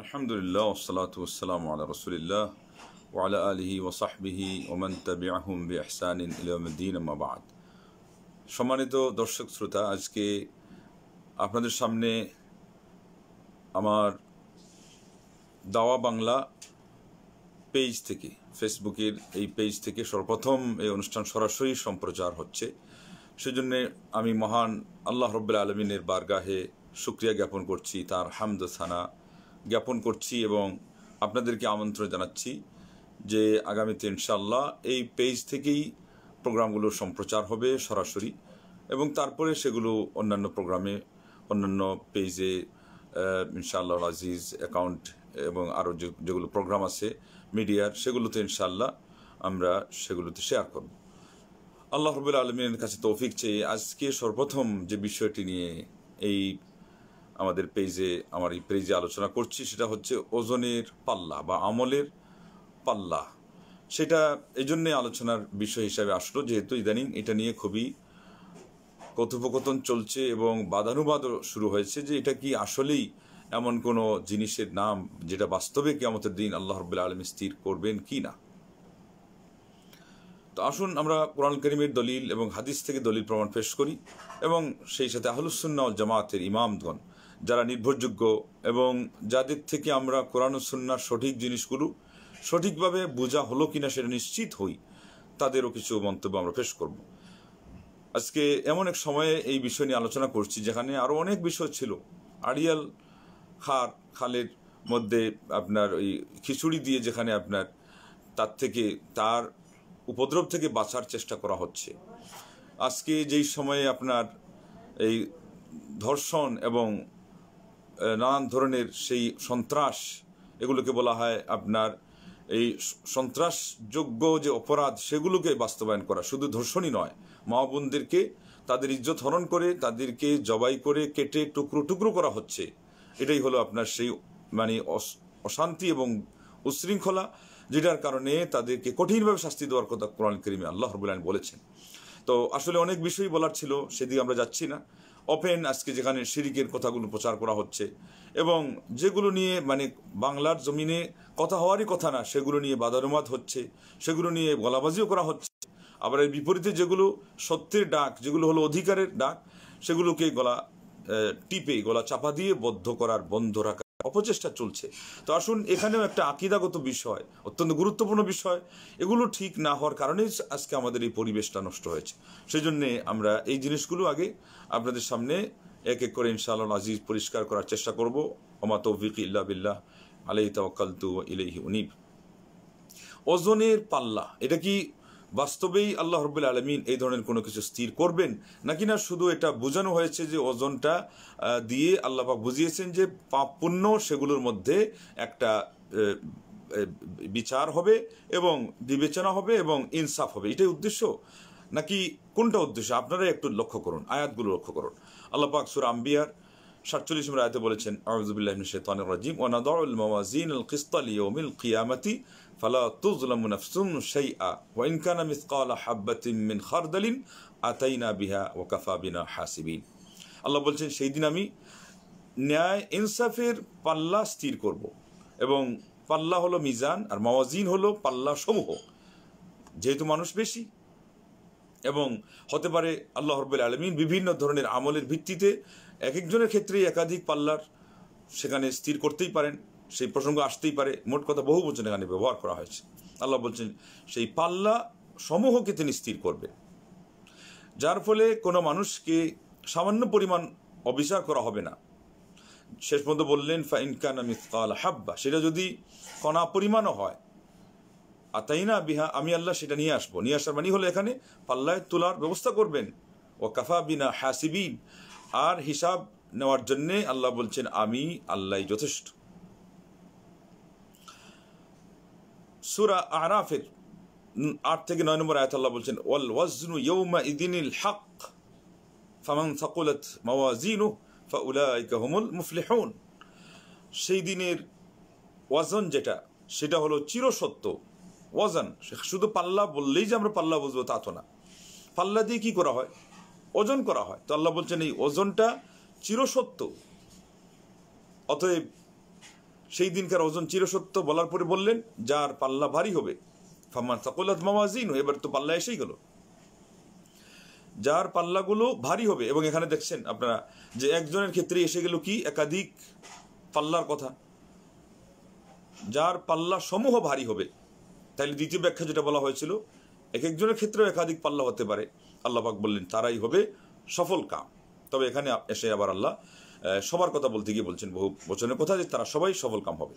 আলহামদুলিল্লাহ ওসলাত ওসালাম আলা রসুলিল্লাহ ওয়ালা আলহি ওসাহবিহি ওমান আহম বি আহসান ইলামদ্দিন আমাবাদ সম্মানিত দর্শক শ্রোতা আজকে আপনাদের সামনে আমার দাওয়া বাংলা পেজ থেকে ফেসবুকের এই পেজ থেকে সর্বপ্রথম এই অনুষ্ঠান সরাসরি সম্প্রচার হচ্ছে সেজন্যে আমি মহান আল্লাহ রব্বুল আলমিনের বারগাহে সুক্রিয়া জ্ঞাপন করছি তার হামদ সানা জ্ঞাপন করছি এবং আপনাদেরকে আমন্ত্রণ জানাচ্ছি যে আগামীতে ইনশাল্লাহ এই পেজ থেকেই প্রোগ্রামগুলো সম্প্রচার হবে সরাসরি এবং তারপরে সেগুলো অন্যান্য প্রোগ্রামে অন্যান্য পেজে ইনশাআল্লাহ আজিজ অ্যাকাউন্ট এবং আরও যেগুলো প্রোগ্রাম আছে মিডিয়ার সেগুলোতে ইনশাআল্লাহ আমরা সেগুলোতে শেয়ার করব আল্লাহ রবুল্লা আলমিনের কাছে তৌফিক চেয়ে আজকে সর্বপ্রথম যে বিষয়টি নিয়ে এই আমাদের পেজে আমার এই পেজে আলোচনা করছি সেটা হচ্ছে ওজনের পাল্লা বা আমলের পাল্লা সেটা এই জন্যে আলোচনার বিষয় হিসাবে আসলো যেহেতু ইদানিং এটা নিয়ে খুবই কথোপকথন চলছে এবং বাদানুবাদও শুরু হয়েছে যে এটা কি আসলেই এমন কোনো জিনিসের নাম যেটা বাস্তবে আমাদের দিন আল্লাহ রবুল্লা আলম স্থির করবেন কি না তো আসুন আমরা কোরআন করিমের দলিল এবং হাদিস থেকে দলিল প্রমাণ পেশ করি এবং সেই সাথে আহলুসুন্না জামাতের ইমামগণ যারা নির্ভরযোগ্য এবং যাদের থেকে আমরা কোরআন সন্ন্যার সঠিক জিনিসগুলো সঠিকভাবে বোঝা হলো কিনা সেটা নিশ্চিত হই তাদেরও কিছু মন্তব্য আমরা পেশ করব আজকে এমন এক সময়ে এই বিষয় নিয়ে আলোচনা করছি যেখানে আরও অনেক বিষয় ছিল আড়িয়াল খার খালের মধ্যে আপনার ওই খিচুড়ি দিয়ে যেখানে আপনার তার থেকে তার উপদ্রব থেকে বাঁচার চেষ্টা করা হচ্ছে আজকে যেই সময়ে আপনার এই ধর্ষণ এবং নানান ধরনের সেই সন্ত্রাস এগুলোকে বলা হয় আপনার এই সন্ত্রাসযোগ্য যে অপরাধ সেগুলোকে বাস্তবায়ন করা শুধু ধর্ষণই নয় মাওবন্দিরকে তাদের ইজ্জত হরণ করে তাদেরকে জবাই করে কেটে টুকরো টুকরো করা হচ্ছে এটাই হলো আপনার সেই মানে অশান্তি এবং উশৃঙ্খলা যেটার কারণে তাদেরকে কঠিনভাবে শাস্তি দেওয়ার কথা কোরআন করিমে আল্লাহ রবুল্লাহ বলেছেন তো আসলে অনেক বিষয়ই বলার ছিল সেদিকে আমরা যাচ্ছি না ওপেন আজকে যেখানে শিরিকের কথাগুলো প্রচার করা হচ্ছে এবং যেগুলো নিয়ে মানে বাংলার জমিনে কথা হওয়ারই কথা না সেগুলো নিয়ে বাদানুবাদ হচ্ছে সেগুলো নিয়ে গলাবাজিও করা হচ্ছে আবার এর বিপরীতে যেগুলো সত্যের ডাক যেগুলো হলো অধিকারের ডাক সেগুলোকে গলা টিপে গলা চাপা দিয়ে বদ্ধ করার বন্ধ রাখা অপচেষ্টা চলছে তো আসুন এখানেও একটা আকিদাগত বিষয় অত্যন্ত গুরুত্বপূর্ণ বিষয় এগুলো ঠিক না হওয়ার কারণেই আজকে আমাদের এই পরিবেশটা নষ্ট হয়েছে সেই জন্যে আমরা এই জিনিসগুলো আগে আপনাদের সামনে এক এক করে ইনশাল্লাহ আজিজ পরিষ্কার করার চেষ্টা করব অমাত তৌফিক ইল্লা বিল্লাহ আলাই তাওয়াক্কালতু ইলেহি উনিব ওজনের পাল্লা এটা কি বাস্তবেই আল্লাহ রবুল আলমিন এই ধরনের কোনো কিছু স্থির করবেন নাকি না শুধু এটা বোঝানো হয়েছে যে ওজনটা দিয়ে আল্লাপাক বুঝিয়েছেন যে পাপ পুণ্য সেগুলোর মধ্যে একটা বিচার হবে এবং বিবেচনা হবে এবং ইনসাফ হবে এটাই উদ্দেশ্য নাকি কোনটা উদ্দেশ্য আপনারা একটু লক্ষ্য করুন আয়াতগুলো লক্ষ্য করুন আল্লাহ পাক সুর আম্বিয়ার সাতচল্লিশ নম্বর আয়াতে বলেছেন আউজুবিল্লাহ শেতান রাজিম ওনাদ মাওয়াজিন আল কিস্তাল ইয়াউমিল কিয়ামতি ফালা তুজলামু নাফসুম সেই আ ওয়া ইনকানা মিসকালা হাব্বাতিম মিন খারদালিন আতাইনা বিহা ওয়া কাফা বিনা হাসিবিন আল্লাহ বলছেন সেই দিন আমি ন্যায় ইনসাফের পাল্লা স্থির করব এবং পাল্লা হলো মিজান আর মাওয়াজিন হলো পাল্লা সমূহ যেহেতু মানুষ বেশি এবং হতে পারে আল্লাহ রব্বুল আলমিন বিভিন্ন ধরনের আমলের ভিত্তিতে এক একজনের ক্ষেত্রেই একাধিক পাল্লার সেখানে স্থির করতেই পারেন সেই প্রসঙ্গ আসতেই পারে মোট কথা বহু বচন এখানে ব্যবহার করা হয়েছে আল্লাহ বলছেন সেই পাল্লা সমূহকে তিনি স্থির করবে যার ফলে কোনো মানুষকে সামান্য পরিমাণ অবিচার করা হবে না শেষ পর্যন্ত বললেন ফাইনকান হাব্বা সেটা যদি কণা পরিমাণও হয় আর তাই না বিহা আমি আল্লাহ সেটা নিয়ে আসবো নিয়ে আসার মানি হলো এখানে পাল্লায় তোলার ব্যবস্থা করবেন ও কাফা বিনা হাসিবিন আর হিসাব নেওয়ার জন্যে আল্লাহ বলছেন আমি আল্লাহ যথেষ্ট সুরা আরাফের আট থেকে নয় নম্বর আয়াত আল্লাহ বলছেন ওয়াল ওয়াজনু ইয়ৌমা ইদিনিল হক ফামান সাকুলত মাওয়াজিনু ফাউলাইকাহমুল মুফলিহুন সেই দিনের ওয়াজন যেটা সেটা হলো চিরসত্য ওয়াজন শুধু পাল্লা বললেই যে আমরা পাল্লা বুঝবো তা তো না পাল্লা দিয়ে কি করা হয় ওজন করা হয় তো আল্লাহ বলছেন এই ওজনটা চিরসত্য অতএব সেই দিনকার ওজন চিরসত্য বলার পরে বললেন যার পাল্লা ভারী হবে ফাম্মান সাকুল্লাত মামাজিন এবার তো পাল্লা এসেই গেল যার পাল্লাগুলো ভারী হবে এবং এখানে দেখছেন আপনারা যে একজনের ক্ষেত্রে এসে গেল কি একাধিক পাল্লার কথা যার পাল্লা সমূহ ভারী হবে তাইলে দ্বিতীয় ব্যাখ্যা যেটা বলা হয়েছিল এক একজনের ক্ষেত্রেও একাধিক পাল্লা হতে পারে আল্লাহবাক বললেন তারাই হবে সফল কাম তবে এখানে এসে আবার আল্লাহ সবার কথা বলতে গিয়ে বলছেন বহু বচনের কথা যে তারা সবাই কাম হবে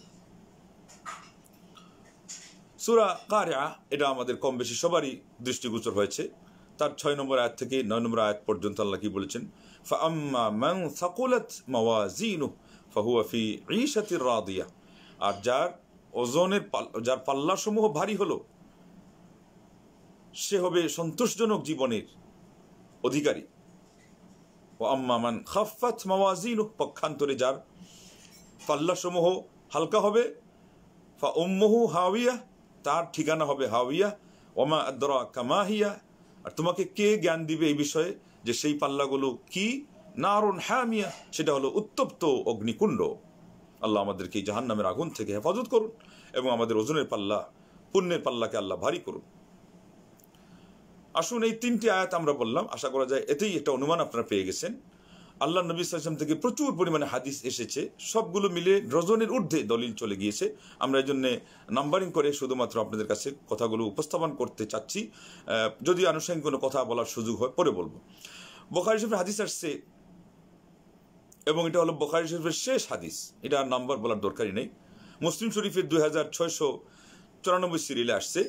সুরা কারিয়া এটা আমাদের কম বেশি সবারই দৃষ্টিগোচর হয়েছে তার ছয় নম্বর আয়াত থেকে নয় নম্বর আয়াত পর্যন্ত আল্লাহ কি বলেছেন আর যার ওজনের যার পাল্লাসমূহ ভারী হলো সে হবে সন্তোষজনক জীবনের অধিকারী ও আম্মামান খাফাত মাওয়াজিন পক্ষান্তরে যার পাল্লাসমূহ হালকা হবে ফা উম্মহু হাওয়া তার ঠিকানা হবে হাওয়া ওমা আদরা কামাহিয়া আর তোমাকে কে জ্ঞান দিবে এই বিষয়ে যে সেই পাল্লাগুলো কি নারুন হ্যামিয়া সেটা হলো উত্তপ্ত অগ্নিকুণ্ড আল্লাহ আমাদেরকে এই নামের আগুন থেকে হেফাজত করুন এবং আমাদের ওজনের পাল্লা পুণ্যের পাল্লাকে আল্লাহ ভারী করুন আসুন এই তিনটি আয়াত আমরা বললাম আশা করা যায় এতেই একটা অনুমান আপনারা পেয়ে গেছেন আল্লাহ নবী সালাম থেকে প্রচুর পরিমাণে হাদিস এসেছে সবগুলো মিলে ডজনের ঊর্ধ্বে দলিল চলে গিয়েছে আমরা এই জন্যে নাম্বারিং করে শুধুমাত্র আপনাদের কাছে কথাগুলো উপস্থাপন করতে চাচ্ছি যদি আনুষ্ঠানিক কোনো কথা বলার সুযোগ হয় পরে বলবো বোখারি শরীফের হাদিস আসছে এবং এটা হলো বোখারি শরীফের শেষ হাদিস এটা আর নাম্বার বলার দরকারই নেই মুসলিম শরীফের দুই হাজার ছয়শো চুরানব্বই সিরিলে আসছে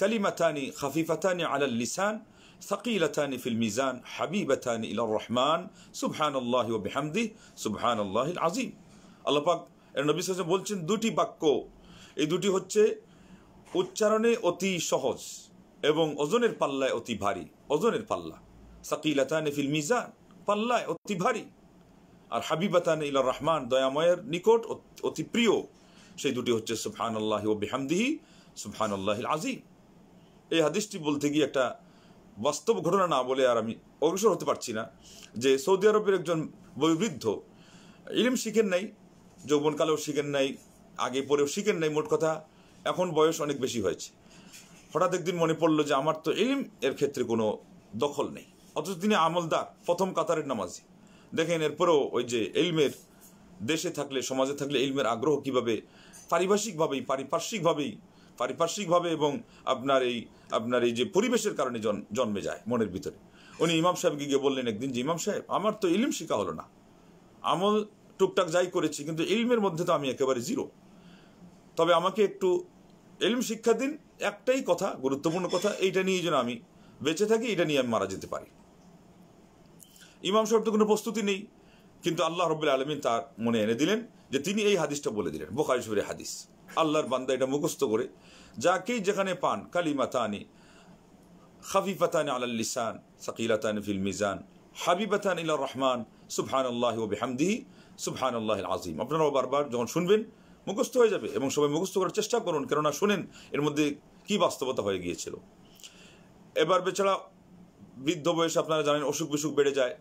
كلمتان خفيفتان على اللسان ثقيلتان في الميزان حبيبتان إلى الرحمن سبحان الله وبحمده سبحان الله العظيم আল্লাহ পাক এর নবী সাহেব বলছেন দুটি বাক্য এই দুটি হচ্ছে উচ্চারণে অতি সহজ এবং ওজনের পাল্লায় অতি ভারী ওজনের পাল্লা সাকিলাতানে ফিল মিজান পাল্লায় অতি ভারী আর হাবিবাতানে ইলা রহমান দয়াময়ের নিকট অতি প্রিয় সেই দুটি হচ্ছে সুবহান আল্লাহ ও বেহামদিহি সুবহান আল্লাহ আজিম এই হাদিসটি বলতে গিয়ে একটা বাস্তব ঘটনা না বলে আর আমি অগ্রসর হতে পারছি না যে সৌদি আরবের একজন বৈবৃদ্ধ ইলিম শিখেন নাই যৌবনকালেও শিখেন নাই আগে পরেও শিখেন নাই মোট কথা এখন বয়স অনেক বেশি হয়েছে হঠাৎ একদিন মনে পড়লো যে আমার তো ইলিম এর ক্ষেত্রে কোনো দখল নেই অথচ তিনি আমলদার প্রথম কাতারের নামাজি দেখেন এরপরেও ওই যে ইলমের দেশে থাকলে সমাজে থাকলে ইলমের আগ্রহ কিভাবে পারিভাষিকভাবেই পারিপার্শ্বিকভাবেই পারিপার্শ্বিকভাবে এবং আপনার এই আপনার এই যে পরিবেশের কারণে জন্মে যায় মনের ভিতরে উনি ইমাম সাহেবকে গিয়ে বললেন একদিন যে ইমাম সাহেব আমার তো ইলিম শিখা হলো না আমল টুকটাক যাই করেছি কিন্তু ইলমের মধ্যে তো আমি একেবারে জিরো তবে আমাকে একটু এলিম শিক্ষা দিন একটাই কথা গুরুত্বপূর্ণ কথা এইটা নিয়ে যেন আমি বেঁচে থাকি এটা নিয়ে আমি মারা যেতে পারি ইমাম সাহেব তো কোনো প্রস্তুতি নেই কিন্তু আল্লাহ রবুল্লা আলমিন তার মনে এনে দিলেন যে তিনি এই হাদিসটা বলে দিলেন বোখারি শরীর হাদিস আল্লাহর বান্দা এটা মুখস্থ করে যাকেই যেখানে পান কালিমাতানি খাফিফাতান আলাল লিসান সাকিলাতান ফিল মিজান হাবিবাতান ইল রহমান সুফহান আল্লাহ ও বেহামদিহি সুফহান আল্লাহ আজিম আপনারাও বারবার যখন শুনবেন মুখস্থ হয়ে যাবে এবং সবাই মুখস্থ করার চেষ্টা করুন কেননা শুনেন এর মধ্যে কি বাস্তবতা হয়ে গিয়েছিল এবার বেছাড়া বৃদ্ধ বয়সে আপনারা জানেন অসুখ বিসুখ বেড়ে যায়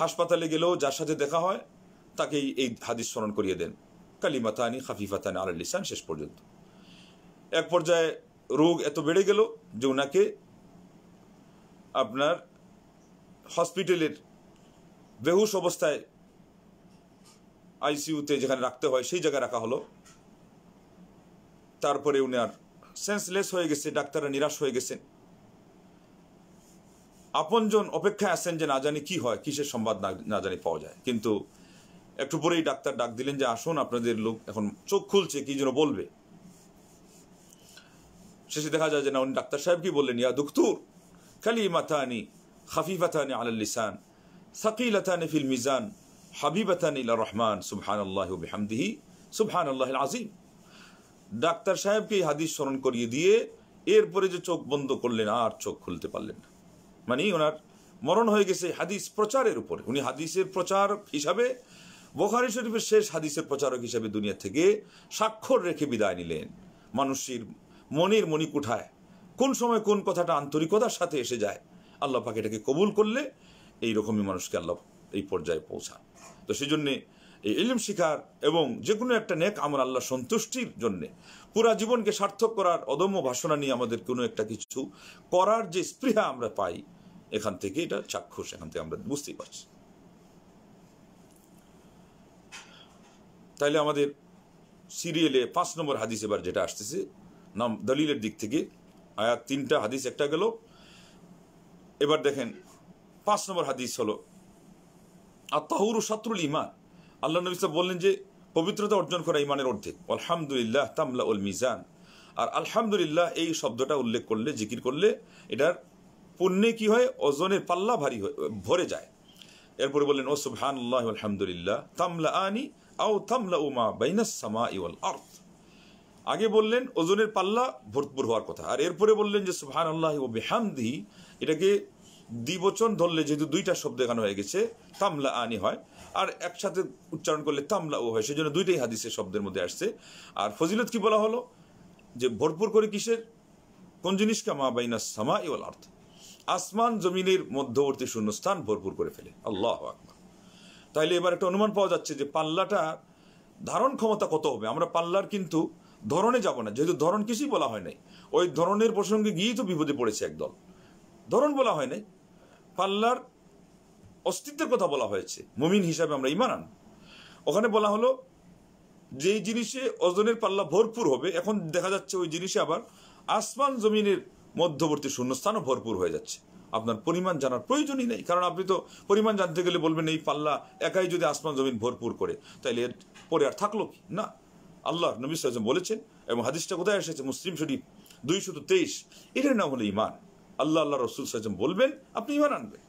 হাসপাতালে গেলেও যার সাথে দেখা হয় তাকেই এই হাদিস স্মরণ করিয়ে দেন কালিমাতানি খাফিফাতানি আল লিসান শেষ পর্যন্ত এক পর্যায়ে রোগ এত বেড়ে গেল যে ওনাকে আপনার হসপিটালের বেহুস অবস্থায় আইসিউতে যেখানে রাখতে হয় সেই জায়গায় রাখা হলো তারপরে উনি আর সেন্সলেস হয়ে গেছে ডাক্তাররা নিরাশ হয়ে গেছেন আপনজন অপেক্ষায় আছেন যে না জানি কি হয় কিসের সংবাদ না জানি পাওয়া যায় কিন্তু একটু পরেই ডাক্তার ডাক দিলেন যে আসুন আপনাদের লোক এখন চোখ খুলছে কি যেন বলবে শেষে দেখা যায় যে না উনি ডাক্তার সাহেব কি বললেন ইয়া দুঃখুর খালি মাথা আনি মাথানি খাফিফাতানি আলাল লিসান সাকিলাতানি ফিল মিজান হাবিবাতানি ইলা রহমান সুবহান আল্লাহ বিহামদিহি সুবহান আল্লাহ আজিম ডাক্তার সাহেবকে হাদিস স্মরণ করিয়ে দিয়ে এরপরে যে চোখ বন্ধ করলেন আর চোখ খুলতে পারলেন না মানে ওনার মরণ হয়ে গেছে হাদিস প্রচারের উপরে উনি হাদিসের প্রচার হিসাবে বোখারি শরীফের শেষ হাদিসের প্রচারক হিসেবে দুনিয়া থেকে স্বাক্ষর রেখে বিদায় নিলেন মানুষের মনের মণিকুঠায় কোন সময় কোন কথাটা আন্তরিকতার সাথে এসে যায় আল্লাহ পাক এটাকে কবুল করলে এই রকমই মানুষকে আল্লাহ এই পর্যায়ে পৌঁছান তো সেই জন্যে এই ইলিম শিখার এবং যে কোনো একটা নেক আমার আল্লাহ সন্তুষ্টির জন্যে পুরা জীবনকে সার্থক করার অদম্য ভাষণা নিয়ে আমাদের কোনো একটা কিছু করার যে স্পৃহা আমরা পাই এখান থেকে এটা চাক্ষুষ এখান থেকে আমরা বুঝতেই পারছি তাহলে আমাদের সিরিয়ালে পাঁচ নম্বর হাদিস এবার যেটা আসতেছে নাম দলিলের দিক থেকে আয়াত তিনটা হাদিস একটা গেল এবার দেখেন পাঁচ নম্বর হাদিস হলো আর তাহুর শত্রুল ইমান আল্লাহ নবী সাহেব বললেন যে পবিত্রতা অর্জন করা ইমানের অর্ধেক আলহামদুলিল্লাহ তামলা উল মিজান আর আলহামদুলিল্লাহ এই শব্দটা উল্লেখ করলে জিকির করলে এটার পণ্যে কি হয় ওজনের পাল্লা ভারী ভরে যায় এরপরে বললেন ও সুবহান আল্লাহ আলহামদুলিল্লাহ তামলা আনি আগে বললেন ওজনের পাল্লা ভরপুর হওয়ার কথা আর এরপরে বললেন যে সুহান আল্লাহ ও বেহামদি এটাকে দ্বিবচন ধরলে যেহেতু দুইটা শব্দ এখানে হয়ে গেছে তামলা আনি হয় আর একসাথে উচ্চারণ করলে তামলা ও হয় সেজন্য দুইটাই হাদিসের শব্দের মধ্যে আসছে আর ফজিলত কি বলা হলো যে ভরপুর করে কিসের কোন জিনিসকে মা বাইনা সামা ইওয়াল আর্থ আসমান জমিনের মধ্যবর্তী শূন্যস্থান ভরপুর করে ফেলে আল্লাহ আকবর তাইলে এবার একটা অনুমান পাওয়া যাচ্ছে যে পাল্লাটা ধারণ ক্ষমতা কত হবে আমরা পাল্লার কিন্তু ধরনে যাব না যেহেতু ধরন কিছুই বলা হয় নাই ওই ধরনের প্রসঙ্গে গিয়েই তো বিপদে পড়েছে একদল ধরন বলা হয় নাই পাল্লার অস্তিত্বের কথা বলা হয়েছে মুমিন হিসাবে আমরা ইমান ওখানে বলা হলো যেই জিনিসে ওজনের পাল্লা ভরপুর হবে এখন দেখা যাচ্ছে ওই জিনিসে আবার আসমান জমিনের মধ্যবর্তী শূন্যস্থানও ভরপুর হয়ে যাচ্ছে আপনার পরিমাণ জানার প্রয়োজনই নেই কারণ আপনি তো পরিমাণ জানতে গেলে বলবেন এই পাল্লা একাই যদি আসমান জমিন ভরপুর করে তাইলে এর পরে আর থাকলো কি না আল্লাহ নবী সাজম বলেছেন এবং হাদিসটা কোথায় এসেছে মুসলিম শরীফ দুইশত তেইশ এটার নাম হলো ইমান আল্লাহ আল্লাহ রসুল সাজম বলবেন আপনি ইমান আনবেন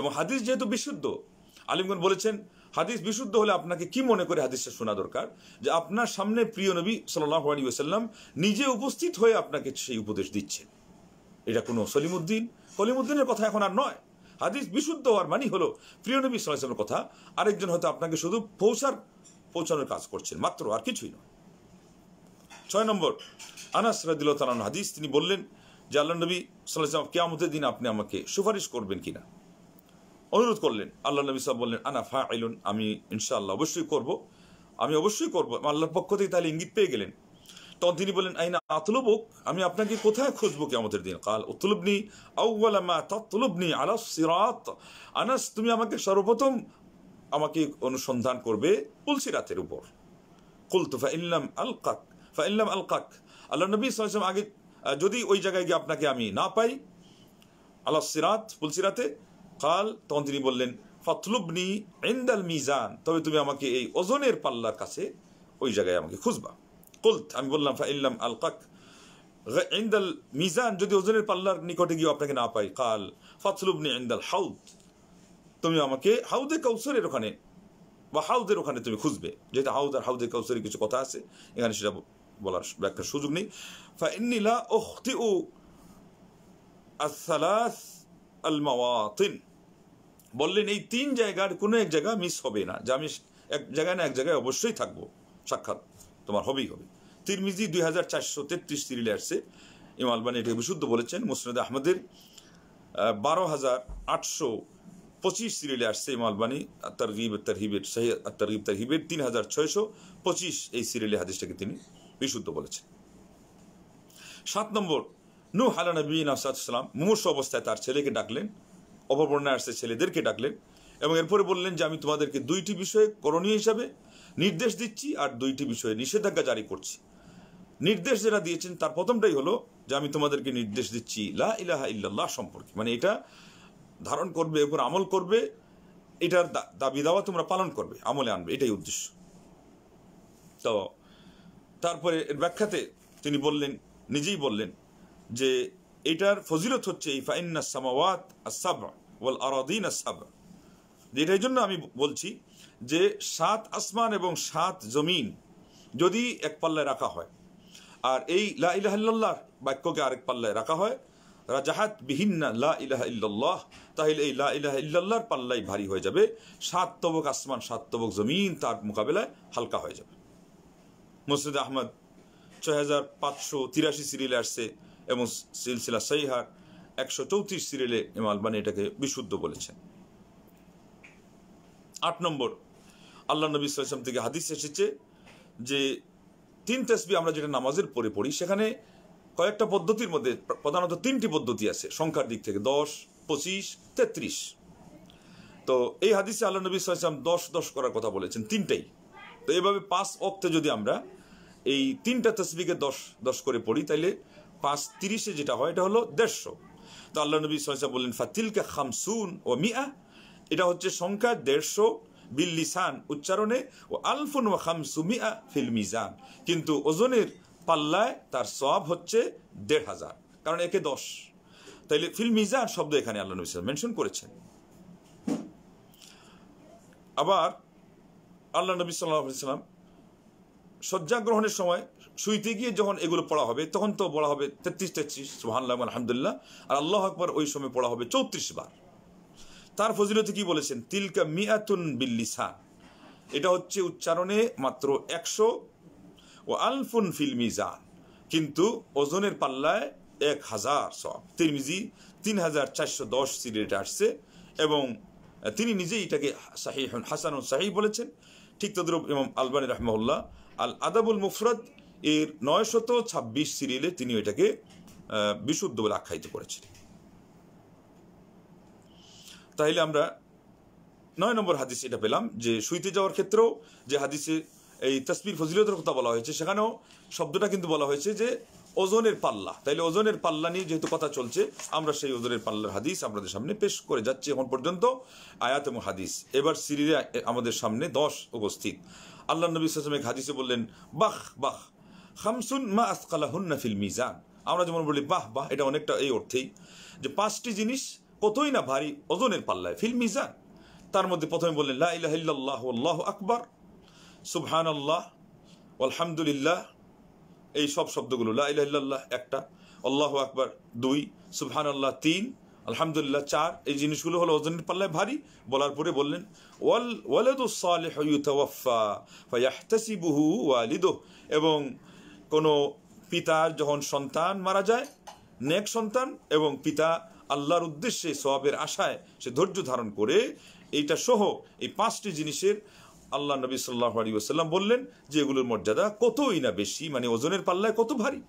এবং হাদিস যেহেতু বিশুদ্ধ আলিমগন বলেছেন হাদিস বিশুদ্ধ হলে আপনাকে কি মনে করে হাদিসটা শোনা দরকার যে আপনার সামনে প্রিয় নবী সাল্লাহ আলী ওসাল্লাম নিজে উপস্থিত হয়ে আপনাকে সেই উপদেশ দিচ্ছেন এটা কোনো সলিমুদ্দিন সলিমুদ্দিনের কথা এখন আর নয় হাদিস বিশুদ্ধ হওয়ার মানি হলো প্রিয় নবী সাল্লামের কথা আরেকজন হয়তো আপনাকে শুধু পৌঁছার পৌঁছানোর কাজ করছেন মাত্র আর কিছুই নয় ছয় নম্বর আনাস রাদিল তালান হাদিস তিনি বললেন যে আল্লাহ নবী সাল্লাম কেয়ামতের দিন আপনি আমাকে সুপারিশ করবেন কিনা অনুরোধ করলেন আল্লাহ নবী সাহেব বললেন আনা ফা আমি ইনশাআল্লাহ অবশ্যই করব আমি অবশ্যই করবো আল্লাহর পক্ষ থেকে তাহলে ইঙ্গিত পেয়ে গেলেন তখন তিনি বলেন আইনা আতলুবুক আমি আপনাকে কোথায় খুঁজবো কেমতের দিন কাল উতলুবনি আউ্বালামা তৎলুবনি আলা সিরাত আনাস তুমি আমাকে সর্বপ্রথম আমাকে অনুসন্ধান করবে রাতের উপর কুলতু ফা ইল্লাম আল কাক ফা ইল্লাম আল কাক আল্লাহ নবী সালাম আগে যদি ওই জায়গায় গিয়ে আপনাকে আমি না পাই আলাস সিরাত রাতে কাল তখন তিনি বললেন ফাতলুবনি এন্দাল মিজান তবে তুমি আমাকে এই ওজনের পাল্লার কাছে ওই জায়গায় আমাকে খুঁজবা কুলত আমি বললাম ফাইল্লাম আল কাক ইন্দাল মিজান যদি ওজনের পাল্লার নিকটে গিয়ে আপনাকে না পাই কাল ফাতলুবনি ইন্দাল হাউদ তুমি আমাকে হাউদে কৌসরের ওখানে বা হাউদের ওখানে তুমি খুঁজবে যেহেতু হাউদ আর হাউদে কৌসরের কিছু কথা আছে এখানে সেটা বলার ব্যাখ্যার সুযোগ নেই ফা ইন্নিলা ওখতি ও আসালাস আল মাওয়াতিন বললেন এই তিন জায়গার কোনো এক জায়গা মিস হবে না যে আমি এক জায়গায় না এক জায়গায় অবশ্যই থাকবো সাক্ষাৎ তোমার হবেই হবে তিরমিজি দুই হাজার চারশো তেত্রিশ সিরিলে আসছে ইমাম আলবানি এটাকে বিশুদ্ধ বলেছেন মুসনাদ আহমদের বারো হাজার আটশো পঁচিশ সিরিলে আসছে ইমাম আলবানি তরগিব তরহিবের শাহী তরগিব তরহিবের তিন হাজার ছয়শো পঁচিশ এই সিরিলে হাদিসটাকে তিনি বিশুদ্ধ বলেছেন সাত নম্বর নু হালা নবীন আসাদাম মুমূর্ষ অবস্থায় তার ছেলেকে ডাকলেন অপবর্ণায় আসছে ছেলেদেরকে ডাকলেন এবং এরপরে বললেন যে আমি তোমাদেরকে দুইটি বিষয়ে করণীয় হিসাবে নির্দেশ দিচ্ছি আর দুইটি বিষয়ে নিষেধাজ্ঞা জারি করছি নির্দেশ যারা দিয়েছেন তার প্রথমটাই হলো যে আমি তোমাদেরকে নির্দেশ দিচ্ছি লা ইলাহা ইল্লাল্লাহ সম্পর্কে মানে এটা ধারণ করবে এরপর আমল করবে এটার দাবি দাওয়া তোমরা পালন করবে আমলে আনবে এটাই উদ্দেশ্য তো তারপরে এর ব্যাখ্যাতে তিনি বললেন নিজেই বললেন যে এটার ফজিলত হচ্ছে এই ফাইন্না সামাওয়াত আসাব ওয়াল আরাদিন আসাব এটাই জন্য আমি বলছি যে সাত আসমান এবং সাত জমিন যদি এক পাল্লায় রাখা হয় আর এই লা ইলাহাল্লাহর বাক্যকে আরেক পাল্লায় রাখা হয় রাজাহাত বিহিন্না লা ইলাহা ইল্লাল্লাহ তাহলে এই লা ইলাহা ইল্লাল্লাহর পাল্লাই ভারী হয়ে যাবে সাত তবক আসমান সাত তবক জমিন তার মোকাবেলায় হালকা হয়ে যাবে মসজিদ আহমদ ছয় হাজার পাঁচশো তিরাশি সিরিয়ালে আসছে এবং সিলসিলা সৈহার একশো চৌত্রিশ সিরিয়ালে ইমালবানি এটাকে বিশুদ্ধ বলেছেন আট নম্বর আল্লাহ নবী ইসলাম থেকে হাদিস এসেছে যে তিন তেসবি আমরা যেটা নামাজের পরে পড়ি সেখানে কয়েকটা পদ্ধতির মধ্যে প্রধানত তিনটি পদ্ধতি আছে সংখ্যার দিক থেকে দশ পঁচিশ তেত্রিশ তো এই হাদিসে আল্লাহ নবী ইসলাম দশ দশ করার কথা বলেছেন তিনটাই তো এভাবে পাঁচ অক্তে যদি আমরা এই তিনটা তসবিকে দশ দশ করে পড়ি তাইলে পাঁচ তিরিশে যেটা হয় এটা হলো দেড়শো তো আল্লাহ নবী সাল্লাম বললেন ফাতিলকে খামসুন ও মিয়া এটা হচ্ছে সংখ্যা দেড়শো বিল্লিসান উচ্চারণে ও আলফুন ও খামসুমিয়া ফিল মিজান কিন্তু ওজনের পাল্লায় তার সব হচ্ছে দেড় হাজার কারণ একে দশ তাইলে ফিল মিজান শব্দ এখানে আল্লাহ নবী মেনশন করেছেন আবার আল্লাহ নবী সাল্লাম শয্যা গ্রহণের সময় শুইতে গিয়ে যখন এগুলো পড়া হবে তখন তো বলা হবে তেত্রিশ তেত্রিশ সুহান আলহামদুলিল্লাহ আর আল্লাহ আকবর ওই সময় পড়া হবে চৌত্রিশ বার তার ফজিলতে কি বলেছেন তিলকা মিয়াতুন বিল্লিসান এটা হচ্ছে উচ্চারণে মাত্র একশো ও আলফুন ফিলমিজা কিন্তু ওজনের পাল্লায় এক হাজার সব তিরমিজি তিন হাজার চারশো দশ সিলেট আসছে এবং তিনি নিজেই এটাকে সাহি হাসান সাহি বলেছেন ঠিক তদ্রুপ ইমাম আলবানী রহমহল্লা আল আদাবুল মুফরদ এর নয়শত ছাব্বিশ সিরিয়ালে তিনি এটাকে বিশুদ্ধ বলে আখ্যায়িত করেছিলেন তাহলে আমরা নয় নম্বর হাদিস এটা পেলাম যে শুইতে যাওয়ার ক্ষেত্রেও যে হাদিসে এই তসবির ফজিলতের কথা বলা হয়েছে সেখানেও শব্দটা কিন্তু বলা হয়েছে যে ওজনের পাল্লা তাইলে ওজনের পাল্লা নিয়ে যেহেতু কথা চলছে আমরা সেই ওজনের পাল্লার হাদিস আপনাদের সামনে পেশ করে যাচ্ছি এখন পর্যন্ত আয়াত এবং হাদিস এবার সিরিজে আমাদের সামনে দশ উপস্থিত আল্লাহ নবী সাসমেক হাদিসে বললেন বাহ বাহ খামসুন মা আসকালাহুন্না ফিল মিজান আমরা যেমন বলি বাহ বাহ এটা অনেকটা এই অর্থেই যে পাঁচটি জিনিস কতই না ভারী ওজনের পাল্লায় ফিল মিজান তার মধ্যে প্রথমে বললেন লাহ আল্লাহ আকবর সুবহান আল্লাহ আলহামদুলিল্লাহ এই সব শব্দগুলো লাহ একটা আল্লাহ আকবর দুই সুবহান আল্লাহ তিন আলহামদুলিল্লাহ চার এই জিনিসগুলো হলো ওজনের পাল্লায় ভারী বলার পরে বললেন ওয়াল ওয়ালেদুসালেহু এবং কোনো পিতার যখন সন্তান মারা যায় নেক সন্তান এবং পিতা আল্লাহর উদ্দেশ্যে সবাবের আশায় সে ধৈর্য ধারণ করে এইটা সহ এই পাঁচটি জিনিসের আল্লাহ নবী সাল্লাহ আলী ওসাল্লাম বললেন যে এগুলোর মর্যাদা কতই না বেশি মানে ওজনের পাল্লায় কত ভারী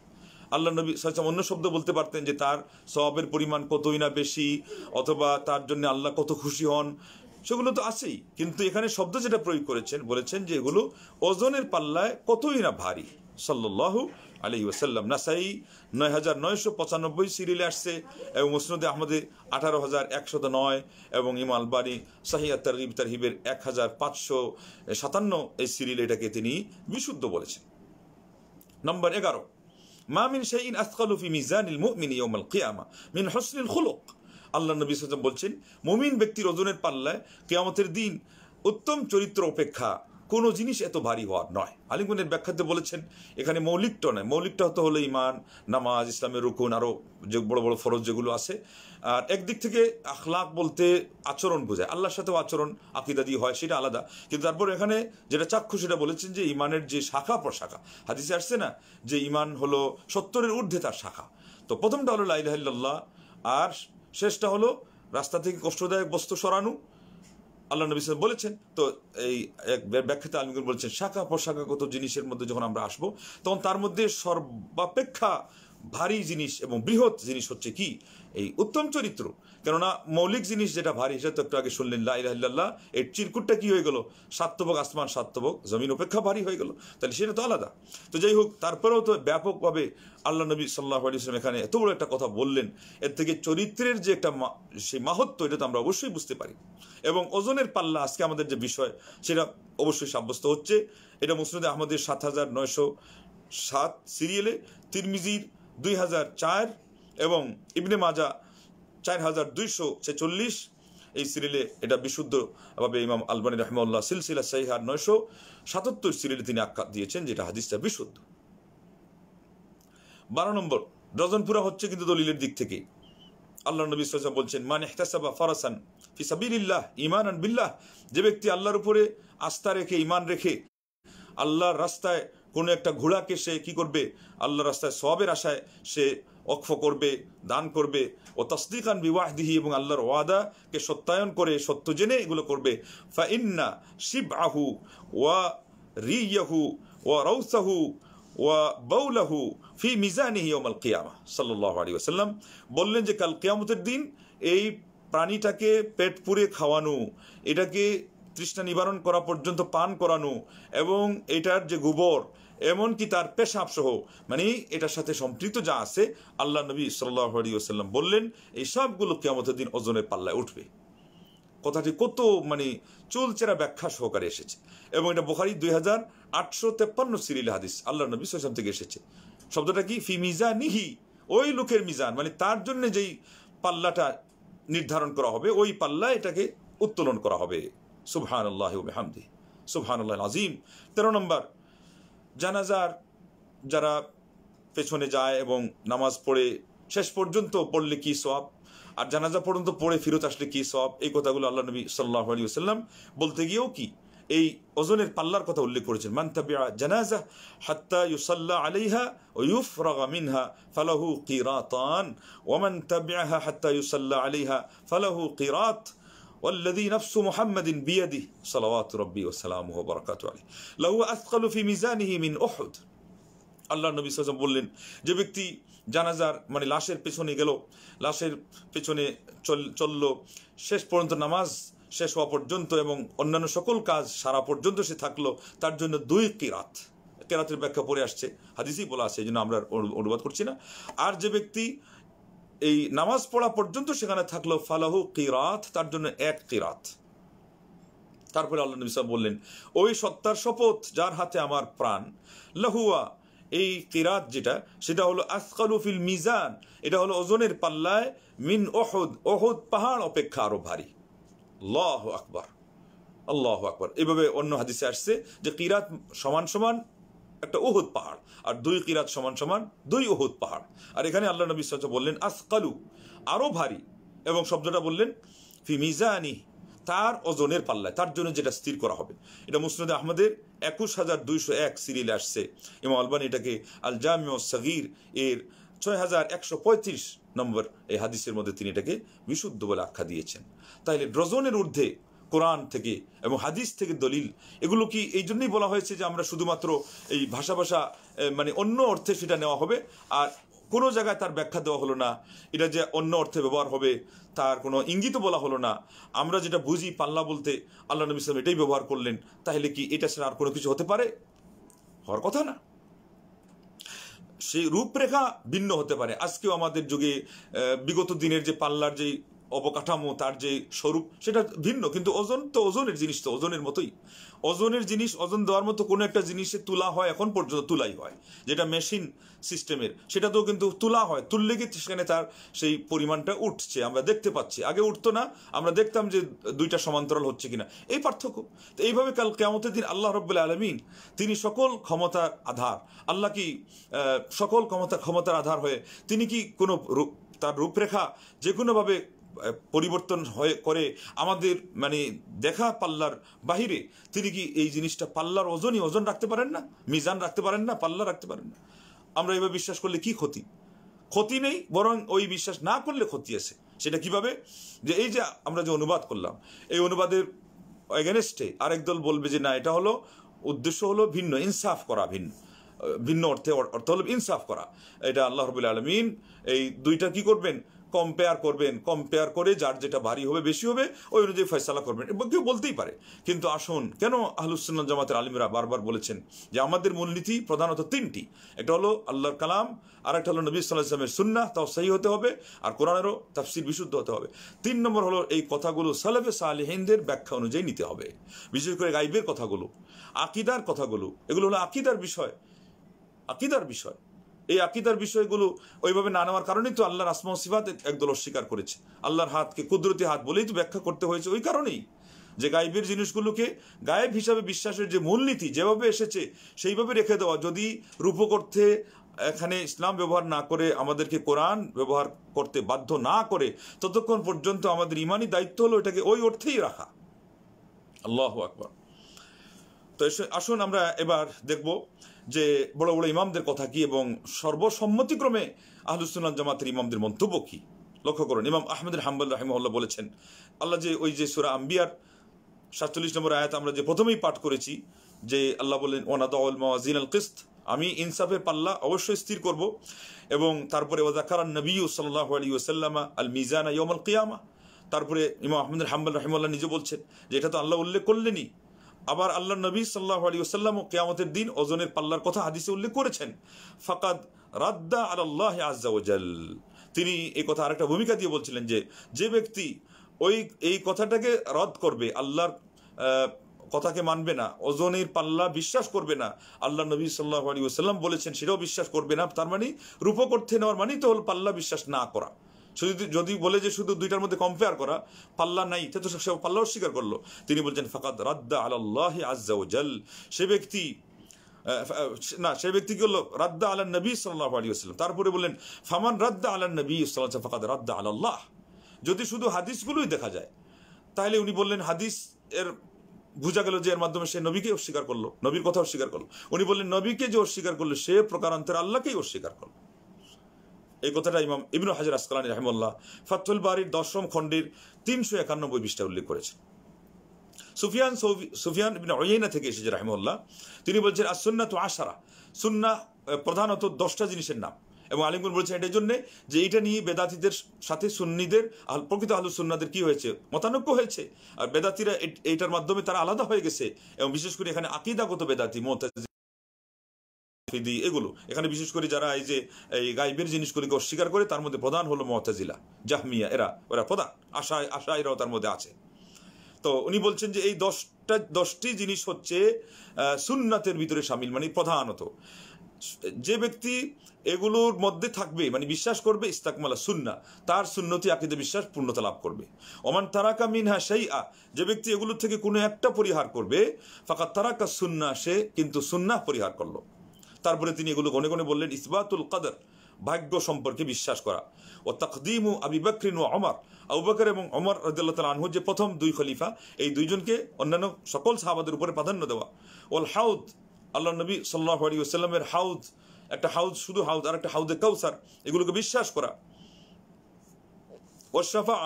আল্লাহ নবী সালাম অন্য শব্দ বলতে পারতেন যে তার সবাবের পরিমাণ কতই না বেশি অথবা তার জন্য আল্লাহ কত খুশি হন সেগুলো তো আছেই কিন্তু এখানে শব্দ যেটা প্রয়োগ করেছেন বলেছেন যে এগুলো ওজনের পাল্লায় কতই না ভারী সাল্লাহ আলী না নাসাই নয় হাজার নয়শো পঁচানব্বই সিরিলে আসছে এবং মুসনদে আহমদে আঠারো হাজার একশত নয় এবং ইমাল বাড়ি সাহিয়া তারিব তারহিবের এক হাজার পাঁচশো সাতান্ন এই সিরিলে এটাকে তিনি বিশুদ্ধ বলেছেন নম্বর এগারো মামিন শাহিন আসকালুফি মিজানিল মুমিন ইয়মাল কিয়ামা মিন হসনিল খুলক আল্লাহ নবী সাল্লাম বলছেন মুমিন ব্যক্তির ওজনের পাল্লায় কেয়ামতের দিন উত্তম চরিত্র অপেক্ষা কোনো জিনিস এত ভারী হওয়ার নয় আলিমগুনের ব্যাখ্যাতে বলেছেন এখানে মৌলিকটা নয় মৌলিকটা তো হলো ইমান নামাজ ইসলামের রুকুন আরও যে বড় বড় ফরজ যেগুলো আছে আর একদিক থেকে আখলাক বলতে আচরণ বোঝায় আল্লাহর সাথেও আচরণ আকিদা দিয়ে হয় সেটা আলাদা কিন্তু তারপর এখানে যেটা চাক্ষু সেটা বলেছেন যে ইমানের যে শাখা প্রশাখা হাদিসে আসছে না যে ইমান হলো সত্তরের ঊর্ধ্বে তার শাখা তো প্রথমটা হলো লাইল্লাহ আর শেষটা হলো রাস্তা থেকে কষ্টদায়ক বস্তু সরানো আল্লাহ নবী সাল বলেছেন তো এই এক ব্যাখ্যাতে আলমগুল বলছেন শাখা পোশাখাগত জিনিসের মধ্যে যখন আমরা আসবো তখন তার মধ্যে সর্বাপেক্ষা ভারী জিনিস এবং বৃহৎ জিনিস হচ্ছে কি এই উত্তম চরিত্র কেননা মৌলিক জিনিস যেটা ভারী সেটা তো একটু আগে শুনলেন লাইল্লাহ এর চিরকুটটা কি হয়ে গেল সাত্যবক আসমান সাত্যবক জমিন অপেক্ষা ভারী হয়ে গেল তাহলে সেটা তো আলাদা তো যাই হোক তারপরেও তো ব্যাপকভাবে আল্লাহ নবী সাল্লাহ আলিয়াম এখানে এত বড় একটা কথা বললেন এর থেকে চরিত্রের যে একটা সেই মাহত্ব এটা তো আমরা অবশ্যই বুঝতে পারি এবং ওজনের পাল্লা আজকে আমাদের যে বিষয় সেটা অবশ্যই সাব্যস্ত হচ্ছে এটা মুসলিদ আহমদের সাত হাজার নয়শো সাত সিরিয়ালে তিরমিজির দুই হাজার চার এবং ইবনে মাজা চার হাজার দুইশো ছেচল্লিশ এই সিরিলে এটা বিশুদ্ধভাবে ইমাম আলবানী রহমাল্লাহ সিলসিলা সাইহার নয়শো সাতাত্তর সিরিলে তিনি আখ্যা দিয়েছেন যেটা হাদিসটা বিশুদ্ধ বারো নম্বর ডজনপুরা হচ্ছে কিন্তু দলিলের দিক থেকে আল্লাহ নবী সাল্লাম বলছেন মান এহতাসাবা ফরাসান ফিসাবিল্লাহ ইমান আন বিল্লাহ যে ব্যক্তি আল্লাহর উপরে আস্থা রেখে ইমান রেখে আল্লাহর রাস্তায় কোনো একটা ঘোড়াকে সে কি করবে আল্লাহর রাস্তায় সবের আশায় সে অক্ষ করবে দান করবে ও তসদিকান দিহি এবং আল্লাহর ওয়াদাকে সত্যায়ন করে সত্য জেনে এগুলো করবে ফা ইন্না শিব আহু ওয়া রিয়াহু ওয়া রৌসাহু ওয়া বৌলাহু ফি মিজানিহি ওমাল কিয়ামা সাল্লাহ আলী আসাল্লাম বললেন যে কাল কিয়ামতের দিন এই প্রাণীটাকে পেট পুরে খাওয়ানো এটাকে তৃষ্ণা নিবারণ করা পর্যন্ত পান করানো এবং এটার যে গোবর এমনকি তার পেশাবসহ মানে এটার সাথে সম্পৃক্ত যা আছে আল্লাহ নবী সাল্লাহ আলী বললেন এই সবগুলো কেমতের দিন ওজনের পাল্লায় উঠবে কথাটি কত মানে চুলচেরা ব্যাখ্যা সহকারে এসেছে এবং এটা বোখারি দুই হাজার আটশো তেপ্পান্ন সিরিল হাদিস আল্লাহ নবী সাল্লাম থেকে এসেছে শব্দটা কি ফি মিজা নিহি ওই লোকের মিজান মানে তার জন্য যেই পাল্লাটা নির্ধারণ করা হবে ওই পাল্লা এটাকে উত্তোলন করা হবে সুবহান আল্লাহ হামদি সুবহান আল্লাহ আজিম তেরো নম্বর জানাজার যারা পেছনে যায় এবং নামাজ পড়ে শেষ পর্যন্ত পড়লে কি সব আর জানাজা পর্যন্ত পড়ে ফেরত আসলে কি সব এই কথাগুলো আল্লাহ নবী সাল্লাহ আলী আসাল্লাম বলতে গিয়েও কি এই ওজনের পাল্লার কথা উল্লেখ করেছেন মান্তাবিয়া জানাজা হাত্তা ইউসাল্লা আলাইহা ও ইউফ রাগা মিনহা ফালাহু কিরাতান ওমান তাবিয়াহা হাত্তা ইউসাল্লা আলাইহা ফালাহু কিরাত والذي نفس محمد بيده صلوات ربي وسلامه وبركاته عليه لهو أثقل في ميزانه من أحد আল্লাহ নবী সাজম বললেন যে ব্যক্তি জানাজার মানে লাশের পেছনে গেল লাশের পেছনে চলল শেষ পর্যন্ত নামাজ শেষ হওয়া পর্যন্ত এবং অন্যান্য সকল কাজ সারা পর্যন্ত সে থাকলো তার জন্য দুই কেরাত কেরাতের ব্যাখ্যা পড়ে আসছে হাদিসেই বলা আছে এই জন্য আমরা অনুবাদ করছি না আর যে ব্যক্তি এই নামাজ পড়া পর্যন্ত সেখানে থাকলো ফালাহু কিরাত তার জন্য এক কিরাত তারপরে আল্লাহ নবী বললেন ওই সত্তার শপথ যার হাতে আমার প্রাণ লাহুয়া এই কিরাত যেটা সেটা হলো আসকালুফিল মিজান এটা হলো ওজনের পাল্লায় মিন ওহদ ওহদ পাহাড় অপেক্ষা আরো ভারী লহ আকবর আল্লাহ আকবর এভাবে অন্য হাদিসে আসছে যে কিরাত সমান সমান একটা উহুদ পাহাড় আর দুই কিরাত সমান সমান দুই উহুদ পাহাড় আর এখানে আল্লাহ নবী সাল্লাম বললেন আসকালু আরও ভারী এবং শব্দটা বললেন ফি মিজানি তার ওজনের পাল্লায় তার জন্য যেটা স্থির করা হবে এটা মুসনদে আহমদের একুশ হাজার দুইশো এক সিরিল আসছে এবং আলবানি এটাকে আল জামিও সগির এর ছয় হাজার একশো পঁয়ত্রিশ নম্বর এই হাদিসের মধ্যে তিনি এটাকে বিশুদ্ধ বলে আখ্যা দিয়েছেন তাইলে ড্রজনের ঊর্ধ্বে কোরআন থেকে এবং হাদিস থেকে দলিল এগুলো কি এই জন্যই বলা হয়েছে যে আমরা শুধুমাত্র এই ভাষা ভাষা মানে অন্য অর্থে সেটা নেওয়া হবে আর কোনো জায়গায় তার ব্যাখ্যা দেওয়া হলো না এটা যে অন্য অর্থে ব্যবহার হবে তার কোনো ইঙ্গিত বলা হলো না আমরা যেটা বুঝি পাল্লা বলতে আল্লাহ নবী ইসলাম এটাই ব্যবহার করলেন তাহলে কি এটা ছাড়া আর কোনো কিছু হতে পারে হওয়ার কথা না সেই রূপরেখা ভিন্ন হতে পারে আজকেও আমাদের যুগে বিগত দিনের যে পাল্লার যেই অবকাঠামো তার যে স্বরূপ সেটা ভিন্ন কিন্তু ওজন তো ওজনের জিনিস তো ওজনের মতোই ওজনের জিনিস ওজন দেওয়ার মতো কোনো একটা জিনিসে তুলা হয় এখন পর্যন্ত তুলাই হয় যেটা মেশিন সিস্টেমের সেটা তো কিন্তু তুলা হয় তুললে কি সেখানে তার সেই পরিমাণটা উঠছে আমরা দেখতে পাচ্ছি আগে উঠতো না আমরা দেখতাম যে দুইটা সমান্তরাল হচ্ছে কিনা এই পার্থক্য তো এইভাবে কাল কেমতের দিন আল্লাহ রব্বুল্লা আলমিন তিনি সকল ক্ষমতার আধার আল্লাহ কি সকল ক্ষমতা ক্ষমতার আধার হয়ে তিনি কি কোনো তার রূপরেখা যে কোনোভাবে পরিবর্তন হয়ে করে আমাদের মানে দেখা পাল্লার বাহিরে তিনি কি এই জিনিসটা পাল্লার ওজনই ওজন রাখতে পারেন না মিজান রাখতে পারেন না পাল্লা রাখতে পারেন না আমরা এবার বিশ্বাস করলে কি ক্ষতি ক্ষতি নেই বরং ওই বিশ্বাস না করলে ক্ষতি আছে সেটা কিভাবে যে এই যে আমরা যে অনুবাদ করলাম এই অনুবাদের এগেনস্টে আরেক দল বলবে যে না এটা হলো উদ্দেশ্য হলো ভিন্ন ইনসাফ করা ভিন্ন ভিন্ন অর্থে অর্থ হলো ইনসাফ করা এটা আল্লাহ রবুল্লা আলমিন এই দুইটা কি করবেন কম্পেয়ার করবেন কম্পেয়ার করে যার যেটা ভারী হবে বেশি হবে ওই অনুযায়ী ফয়সালা করবেন এবং কেউ বলতেই পারে কিন্তু আসুন কেন আহলুসুল্লাহ জামাতের আলিমরা বারবার বলেছেন যে আমাদের মূলনীতি প্রধানত তিনটি একটা হলো আল্লাহর কালাম আর একটা হলো নবী সাল্লাহ ইসলামের সুন্না তাও সাহি হতে হবে আর কোরআনেরও তাফসির বিশুদ্ধ হতে হবে তিন নম্বর হলো এই কথাগুলো সালেফে সালেহিনদের ব্যাখ্যা অনুযায়ী নিতে হবে বিশেষ করে গাইবের কথাগুলো আকিদার কথাগুলো এগুলো হলো আকিদার বিষয় আকিদার বিষয় এই আকিদার বিষয়গুলো ওইভাবে না নেওয়ার কারণেই তো আল্লাহর আসমা সিফাত একদল অস্বীকার করেছে আল্লাহর হাতকে কুদরতি হাত বলেই তো ব্যাখ্যা করতে হয়েছে ওই কারণেই যে গায়েবের জিনিসগুলোকে গায়েব হিসাবে বিশ্বাসের যে মূলনীতি যেভাবে এসেছে সেইভাবে রেখে দেওয়া যদি রূপক অর্থে এখানে ইসলাম ব্যবহার না করে আমাদেরকে কোরআন ব্যবহার করতে বাধ্য না করে ততক্ষণ পর্যন্ত আমাদের ইমানই দায়িত্ব হলো এটাকে ওই অর্থেই রাখা আল্লাহ আকবর তো আসুন আমরা এবার দেখব যে বড় বড় ইমামদের কথা কি এবং সর্বসম্মতিক্রমে আহলুসুল্লাহ জামাতের ইমামদের মন্তব্য কি লক্ষ্য করুন ইমাম আহমেদ হাম্বুল রাহিমহল্লা বলেছেন আল্লাহ যে ওই যে সুরা আম্বিয়ার সাতচল্লিশ নম্বর আয়াত আমরা যে প্রথমেই পাঠ করেছি যে আল্লাহ বললেন ওনাদাউল মাওয়াজিন আল কিস্ত আমি ইনসাফের পাল্লা অবশ্যই স্থির করব এবং তারপরে ওজাকারান নবী সাল্লাহ আলী ওসাল্লামা আল মিজানা ইয়ম আল কিয়ামা তারপরে ইমাম আহমেদ হাম্বুল রাহিমুল্লাহ নিজে বলছেন যে এটা তো আল্লাহ উল্লেখ করলেনই আবার আল্লাহ নবী সাল্লাহ আলী ও কেয়ামতের দিন ওজনের পাল্লার কথা হাদিসে উল্লেখ করেছেন ফাকাদ রাদ্দা আল্লাহ আজাল তিনি এই কথা আর একটা ভূমিকা দিয়ে বলছিলেন যে যে ব্যক্তি ওই এই কথাটাকে রদ করবে আল্লাহর কথাকে মানবে না ওজনের পাল্লা বিশ্বাস করবে না আল্লাহ নবী সাল্লাহ আলী ওসাল্লাম বলেছেন সেটাও বিশ্বাস করবে না তার মানে রূপক অর্থে নেওয়ার মানেই তো হল পাল্লা বিশ্বাস না করা যদি যদি বলে যে শুধু দুইটার মধ্যে কম্পেয়ার করা পাল্লা নাই তে তো সে পাল্লা অস্বীকার করলো তিনি বলছেন ফাকাদ রাদ্দা আল্লাহ আজ্জাউজাল সে ব্যক্তি না সে ব্যক্তি কি হলো রাদ্দা আল্লাহ নবী সাল্লাহ আলী আসলাম তারপরে বললেন ফামান রাদ্দা আল্লাহ নবী সাল্লাম ফাকাদ রাদ্দা আল্লাহ যদি শুধু হাদিসগুলোই দেখা যায় তাহলে উনি বললেন হাদিস এর বোঝা গেল যে এর মাধ্যমে সে নবীকে অস্বীকার করলো নবীর কথা অস্বীকার করলো উনি বললেন নবীকে যে অস্বীকার করলো সে প্রকারান্তরে আল্লাহকেই অস্বীকার করলো এই কথাটা ইমাম ইবনু হাজির আসকালানি রহমুল্লাহ ফাতুল বাড়ির দশম খণ্ডের তিনশো একানব্বই পৃষ্ঠা উল্লেখ করেছেন সুফিয়ান সুফিয়ান ইবিন অয়েনা থেকে এসেছে রাহিমুল্লাহ তিনি বলছেন সুন্না তো আশারা সুন্না প্রধানত দশটা জিনিসের নাম এবং আলিমগুন বলছেন এটার জন্যে যে এটা নিয়ে বেদাতিদের সাথে সুন্নিদের প্রকৃত আলু সুন্নাদের কি হয়েছে মতানৈক্য হয়েছে আর বেদাতিরা এটার মাধ্যমে তারা আলাদা হয়ে গেছে এবং বিশেষ করে এখানে আকিদাগত বেদাতি মোতাজ দিই এগুলো এখানে বিশেষ করে যারা এই যে এই গাইবের জিনিসগুলিকে অস্বীকার করে তার মধ্যে প্রধান হলো মহতাজিলা জাহমিয়া এরা ওরা প্রধান আশায় আশা এরাও তার মধ্যে আছে তো উনি বলছেন যে এই দশটা দশটি জিনিস হচ্ছে সুন্নাতের ভিতরে সামিল মানে প্রধানত যে ব্যক্তি এগুলোর মধ্যে থাকবে মানে বিশ্বাস করবে ইস্তাকমালা সুন্না তার সুন্নতি আকিদে বিশ্বাস পূর্ণতা লাভ করবে ওমান তারাকা মিনহা সেই আ যে ব্যক্তি এগুলোর থেকে কোনো একটা পরিহার করবে ফাঁকা তারাকা সুন্না সে কিন্তু সুন্না পরিহার করলো তারপরে তিনি এগুলো গনে গনে বললেন ইসবাতুল কাদের ভাগ্য সম্পর্কে বিশ্বাস করা ও তাকদিম ও আবি বকরিন ও অমর আবুবাকর এবং অমর রদুল্লাহ তাল আনহু যে প্রথম দুই খলিফা এই দুইজনকে অন্যান্য সকল সাহাবাদের উপরে প্রাধান্য দেওয়া ওল হাউদ আল্লাহ নবী সাল্লাহ আলী ওসাল্লামের হাউদ একটা হাউদ শুধু হাউদ আর একটা হাউদে কাউসার এগুলোকে বিশ্বাস করা ওশাফা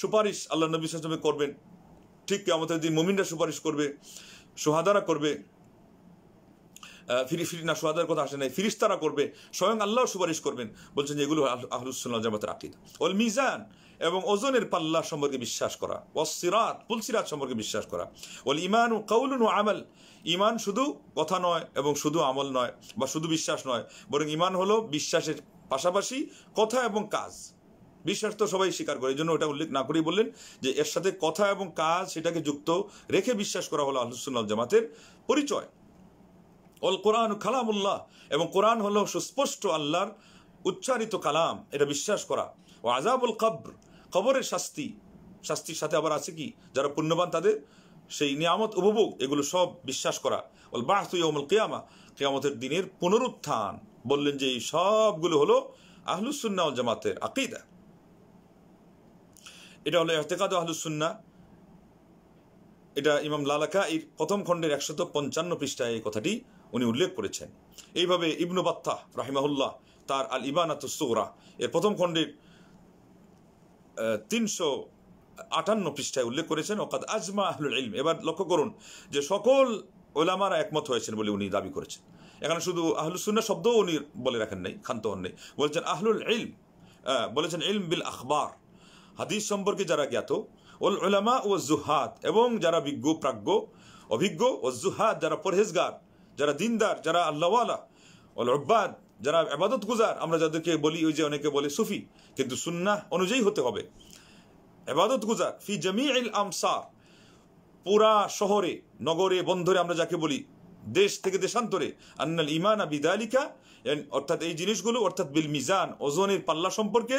সুপারিশ আল্লাহ নবী সাল্লামে করবেন ঠিক আমাদের দিন মোমিনরা সুপারিশ করবে সোহাদারা করবে না সোহাদের কথা আসে নাই ফিরিস্তারা করবে স্বয়ং আল্লাহ সুপারিশ করবেন বলছেন যে এগুলো আহলুসুল্লাহ জামাতের আকিদা ওল মিজান এবং ওজনের পাল্লা সম্পর্কে বিশ্বাস করা সিরাত পুলসিরাত সম্পর্কে বিশ্বাস করা ওল ইমান ও কৌলুন ও আমল ইমান শুধু কথা নয় এবং শুধু আমল নয় বা শুধু বিশ্বাস নয় বরং ইমান হলো বিশ্বাসের পাশাপাশি কথা এবং কাজ বিশ্বাস তো সবাই স্বীকার করে এই জন্য ওটা উল্লেখ না করেই বললেন যে এর সাথে কথা এবং কাজ সেটাকে যুক্ত রেখে বিশ্বাস করা হলো আহলুসুল্লাহ জামাতের পরিচয় অল কোরআন কালামুল্লাহ এবং কোরআন হলো সুস্পষ্ট আল্লাহর উচ্চারিত কালাম এটা বিশ্বাস করা ও আজাবুল কব্র কবরের শাস্তি শাস্তির সাথে আবার আছে কি যারা পুণ্যবান তাদের সেই নিয়ামত উপভোগ এগুলো সব বিশ্বাস করা ওল বাহতু ইয়মুল কেয়ামা কেয়ামতের দিনের পুনরুত্থান বললেন যে এই সবগুলো হলো আহলুসুন্না জামাতের আকিদা এটা হলো এহতেকাদ আহলুসুন্না এটা ইমাম লালাকা এই প্রথম খণ্ডের একশত পঞ্চান্ন পৃষ্ঠায় এই কথাটি উনি উল্লেখ করেছেন এইভাবে ইবনু বাত্তা রাহিমাহুল্লাহ তার আল সোহরা এর প্রথম খণ্ডের তিনশো আটান্ন পৃষ্ঠায় উল্লেখ করেছেন অকাত আজমা আহলুল ইলম এবার লক্ষ্য করুন যে সকল ওলামারা একমত হয়েছেন বলে উনি দাবি করেছেন এখানে শুধু আহলুসুন্না শব্দও উনি বলে রাখেন নাই খান্ত হন নাই বলছেন আহলুল ইলম বলেছেন ইলম বিল আখবার হাদিস সম্পর্কে যারা জ্ঞাত ওল ওলামা ও জুহাদ এবং যারা বিজ্ঞ প্রাজ্ঞ অভিজ্ঞ ও জুহাদ যারা পরহেজগার যারা দিনদার যারা আল্লাহওয়ালা অল অব্বাদ যারা আবাদত গুজার আমরা যাদেরকে বলি ওই যে অনেকে বলে সুফি কিন্তু সুন্না অনুযায়ী হতে হবে আবাদত গুজার ফি জমি ইল আমসা পুরা শহরে নগরে বন্ধরে আমরা যাকে বলি দেশ থেকে দেশান্তরে আন্নাল ইমান বিদালিকা অর্থাৎ এই জিনিসগুলো অর্থাৎ বিল মিজান ওজনের পাল্লা সম্পর্কে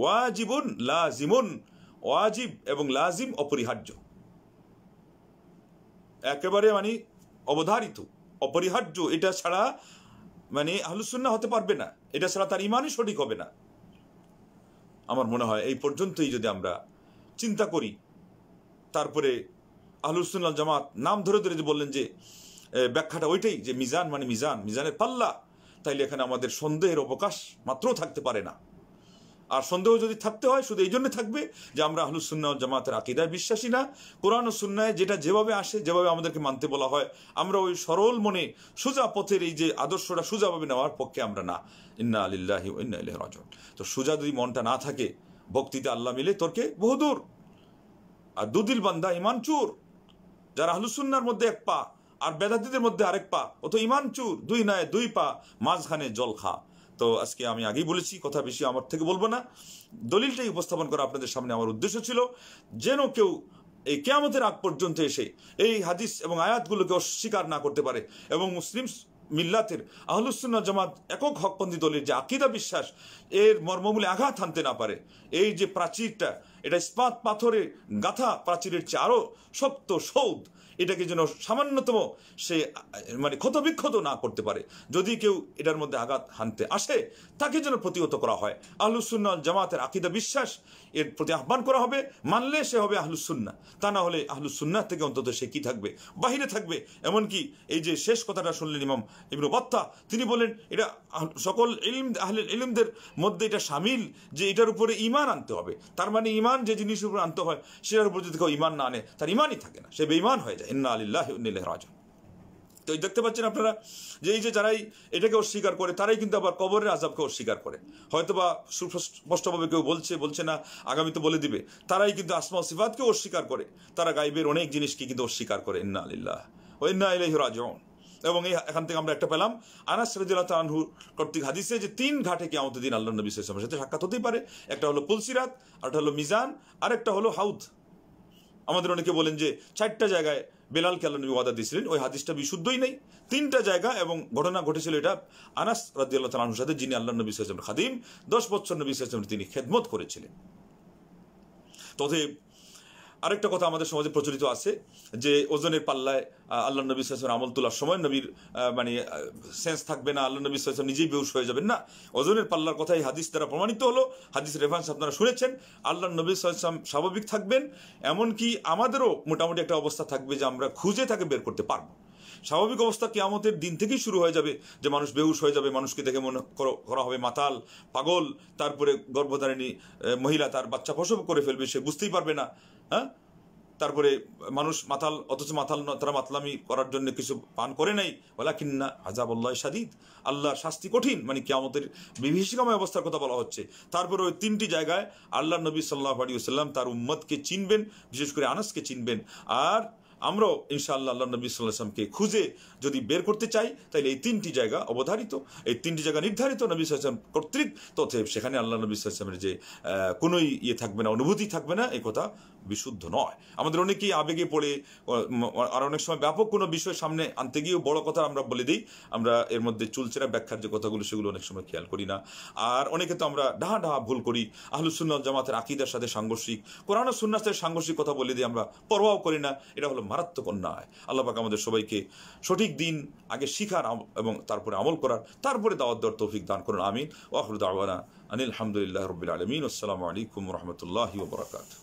ওয়াজিবন লাজিমন ওয়াজিব এবং লাজিম অপরিহার্য একেবারে মানে অবধারিত অপরিহার্য এটা ছাড়া মানে আহলুসুন্না হতে পারবে না এটা ছাড়া তার ইমানই সঠিক হবে না আমার মনে হয় এই পর্যন্তই যদি আমরা চিন্তা করি তারপরে আহলুসুল্লাহ জামাত নাম ধরে ধরে যে বললেন যে ব্যাখ্যাটা ওইটাই যে মিজান মানে মিজান মিজানের পাল্লা তাইলে এখানে আমাদের সন্দেহের অবকাশ মাত্র থাকতে পারে না আর সন্দেহ যদি থাকতে হয় শুধু এই জন্য থাকবে যে আমরা সুন্না জামাতের আকিদায় বিশ্বাসী না কোরআন ও সুন্নায় যেটা যেভাবে আসে যেভাবে আমাদেরকে মানতে বলা হয় আমরা ওই সরল মনে সোজা পথের এই যে আদর্শটা সোজাভাবে নেওয়ার পক্ষে আমরা না ইন্না আলিল্লাহি ইন্না আলিহ রাজন তো সোজা যদি মনটা না থাকে ভক্তিতে আল্লাহ মিলে তোরকে বহুদূর আর দুদিল বান্দা ইমান চুর যারা আহলুসুন্নার মধ্যে এক পা আর বেদাতিদের মধ্যে আরেক পা ও তো ইমান চুর দুই নায় দুই পা মাঝখানে জল খা তো আজকে আমি আগেই বলেছি কথা বেশি আমার থেকে বলবো না দলিলটাই উপস্থাপন করা আপনাদের সামনে আমার উদ্দেশ্য ছিল যেন কেউ এই কেয়ামতের আগ পর্যন্ত এসে এই হাদিস এবং আয়াতগুলোকে অস্বীকার না করতে পারে এবং মুসলিম মিল্লাতের আহলুসুল্না জামাত একক হকপন্থী দলের যে আকিদা বিশ্বাস এর মর্মমূলে আঘাত আনতে না পারে এই যে প্রাচীরটা এটা স্পাত পাথরে গাথা প্রাচীরের চেয়ে আরও শক্ত সৌধ এটাকে যেন সামান্যতম সে মানে ক্ষতবিক্ষত না করতে পারে যদি কেউ এটার মধ্যে আঘাত হানতে আসে তাকে যেন প্রতিহত করা হয় আহলুসুন্না জামাতের আকিদা বিশ্বাস এর প্রতি আহ্বান করা হবে মানলে সে হবে আহলুসুন্না তা না হলে আহলুসুন্না থেকে অন্তত সে কি থাকবে বাহিরে থাকবে এমনকি এই যে শেষ কথাটা শুনলেন ইমাম ইবনু বত্তা তিনি বলেন এটা সকল ইলিম আহলে মধ্যে এটা সামিল যে এটার উপরে ইমান আনতে হবে তার মানে ইমান ইমান যে জিনিসের উপর আনতে হয় সেটার উপর যদি কেউ ইমান না আনে তার ইমানই থাকে না সে বেইমান হয়ে যায় ইন্না আলিল্লাহ ইন্নিল্লাহ রাজন তো দেখতে পাচ্ছেন আপনারা যে এই যে যারাই এটাকে অস্বীকার করে তারাই কিন্তু আবার কবরের আজাবকে অস্বীকার করে হয়তো বা সুস্পষ্টভাবে কেউ বলছে বলছে না আগামী তো বলে দিবে তারাই কিন্তু আসমা সিফাতকেও অস্বীকার করে তারা গাইবের অনেক জিনিসকে কিন্তু অস্বীকার করে ইন্না আলিল্লাহ ও ইন্না ইলাহি রাজন এবং এই এখান থেকে আমরা একটা পেলাম আনাস রাজিল্লাহ তানহু কর্তৃক হাদিসে যে তিন ঘাটে কি আমাদের দিন আল্লাহ নবী সাল্লামের সাথে সাক্ষাৎ হতেই পারে একটা হলো পুলসিরাত আরেকটা হলো মিজান আরেকটা হলো হাউথ আমাদের অনেকে বলেন যে চারটা জায়গায় বেলালকে আল্লাহ নবী ওয়াদা দিয়েছিলেন ওই হাদিসটা বিশুদ্ধই নেই তিনটা জায়গা এবং ঘটনা ঘটেছিল এটা আনাস আল্লাহ তালাহুর সাথে যিনি আল্লাহ নবী সাল্লামের খাদিম দশ বছর নবী সাল্লামের তিনি খেদমত করেছিলেন তথে আরেকটা কথা আমাদের সমাজে প্রচলিত আছে যে ওজনের পাল্লায় আল্লাহ নবী সাইসের আমল তোলার সময় নবীর মানে সেন্স থাকবে না আল্লাহ নবী সাইসম নিজেই বেউস হয়ে যাবেন না ওজনের পাল্লার কথা এই হাদিস দ্বারা প্রমাণিত হলো হাদিস রেফারেন্স আপনারা শুনেছেন আল্লাহ নবী সাইসলাম স্বাভাবিক থাকবেন এমনকি আমাদেরও মোটামুটি একটা অবস্থা থাকবে যে আমরা খুঁজে তাকে বের করতে পারবো স্বাভাবিক অবস্থা কেয়ামতের দিন থেকেই শুরু হয়ে যাবে যে মানুষ বেহুশ হয়ে যাবে মানুষকে দেখে মনে করা হবে মাতাল পাগল তারপরে গর্ভধারিণী মহিলা তার বাচ্চা প্রসব করে ফেলবে সে বুঝতেই পারবে না হ্যাঁ তারপরে মানুষ মাতাল অথচ মাতাল তারা মাতলামি করার জন্য কিছু পান করে নাই বলা কিন্না আল্লাহ সাদিদ আল্লাহর শাস্তি কঠিন মানে কিয়ামতের বিভীষিকাময় অবস্থার কথা বলা হচ্ছে তারপরে ওই তিনটি জায়গায় আল্লাহ নবী সাল্লাহ আলী সাল্লাম তার উম্মদকে চিনবেন বিশেষ করে আনাসকে চিনবেন আর আমরাও ইনশাআল্লাহ আল্লাহ নবী সাল্লাহামকে খুঁজে যদি বের করতে চাই তাহলে এই তিনটি জায়গা অবধারিত এই তিনটি জায়গা নির্ধারিত নবী সাল্লাম কর্তৃক তথে সেখানে আল্লাহ নবী সাল্লামের যে কোনোই ইয়ে থাকবে না অনুভূতি থাকবে না এই কথা বিশুদ্ধ নয় আমাদের অনেকেই আবেগে পড়ে আর অনেক সময় ব্যাপক কোনো বিষয় সামনে আনতে গিয়েও বড় কথা আমরা বলে দিই আমরা এর মধ্যে চুলচেরা ব্যাখ্যার যে কথাগুলো সেগুলো অনেক সময় খেয়াল করি না আর অনেকে তো আমরা ডাহা ডাহা ভুল করি আহলুসুল্লাহ জামাতের আকিদার সাথে সাংঘর্ষিক কোরআন সুন্নাসের সাংঘর্ষিক কথা বলে দিই আমরা পরোয়াও করি না এটা হলো মারাত্মক অন্যায় আল্লাহাক আমাদের সবাইকে সঠিক দিন আগে শিখার এবং তারপরে আমল করার তারপরে দাওয়াত দর তৌফিক দান করুন আমিন ওয়াহরুদ আওয়ানা আনিল আলহামদুলিল্লাহ রবিল আলমিন আসসালামু আলাইকুম রহমতুল্লাহ বরাকাতু